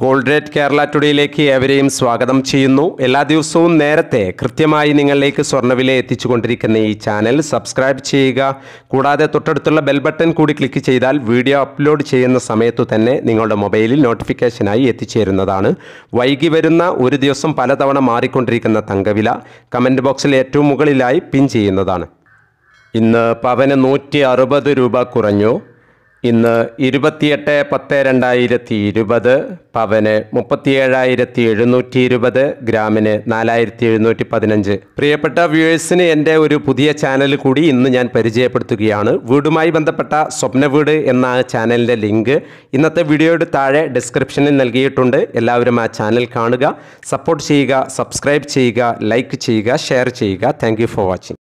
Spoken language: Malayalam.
ഗോൾഡ് റേറ്റ് കേരള ടുഡേയിലേക്ക് ഏവരെയും സ്വാഗതം ചെയ്യുന്നു എല്ലാ ദിവസവും നേരത്തെ കൃത്യമായി നിങ്ങളിലേക്ക് സ്വർണ്ണവില എത്തിച്ചുകൊണ്ടിരിക്കുന്ന ഈ ചാനൽ സബ്സ്ക്രൈബ് ചെയ്യുക കൂടാതെ തൊട്ടടുത്തുള്ള ബെൽ ബട്ടൺ കൂടി ക്ലിക്ക് ചെയ്താൽ വീഡിയോ അപ്ലോഡ് ചെയ്യുന്ന സമയത്തു തന്നെ നിങ്ങളുടെ മൊബൈലിൽ നോട്ടിഫിക്കേഷനായി എത്തിച്ചേരുന്നതാണ് വൈകി വരുന്ന ഒരു ദിവസം പലതവണ മാറിക്കൊണ്ടിരിക്കുന്ന തങ്കവില കമൻറ്റ് ബോക്സിൽ ഏറ്റവും മുകളിലായി പിൻ ചെയ്യുന്നതാണ് ഇന്ന് പവന് നൂറ്റി രൂപ കുറഞ്ഞു ഇന്ന് ഇരുപത്തിയെട്ട് പത്ത് രണ്ടായിരത്തി ഇരുപത് പവന് മുപ്പത്തിയേഴായിരത്തി എഴുന്നൂറ്റി ഇരുപത് ഗ്രാമിന് നാലായിരത്തി എഴുന്നൂറ്റി പതിനഞ്ച് പ്രിയപ്പെട്ട വ്യൂവേഴ്സിന് എൻ്റെ ഒരു പുതിയ ചാനൽ കൂടി ഇന്ന് ഞാൻ പരിചയപ്പെടുത്തുകയാണ് വീടുമായി ബന്ധപ്പെട്ട സ്വപ്നവീട് എന്ന ചാനലിൻ്റെ ലിങ്ക് ഇന്നത്തെ വീഡിയോയുടെ താഴെ ഡിസ്ക്രിപ്ഷനിൽ നൽകിയിട്ടുണ്ട് എല്ലാവരും ആ ചാനൽ കാണുക സപ്പോർട്ട് ചെയ്യുക സബ്സ്ക്രൈബ് ചെയ്യുക ലൈക്ക് ചെയ്യുക ഷെയർ ചെയ്യുക താങ്ക് ഫോർ വാച്ചിങ്